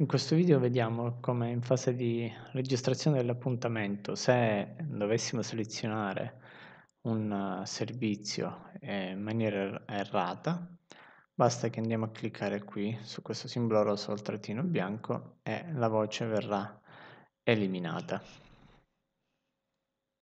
In questo video vediamo come in fase di registrazione dell'appuntamento, se dovessimo selezionare un eh, servizio in maniera er-, errata, basta che andiamo a cliccare qui su questo simbolo rosso al trattino bianco e la voce verrà eliminata.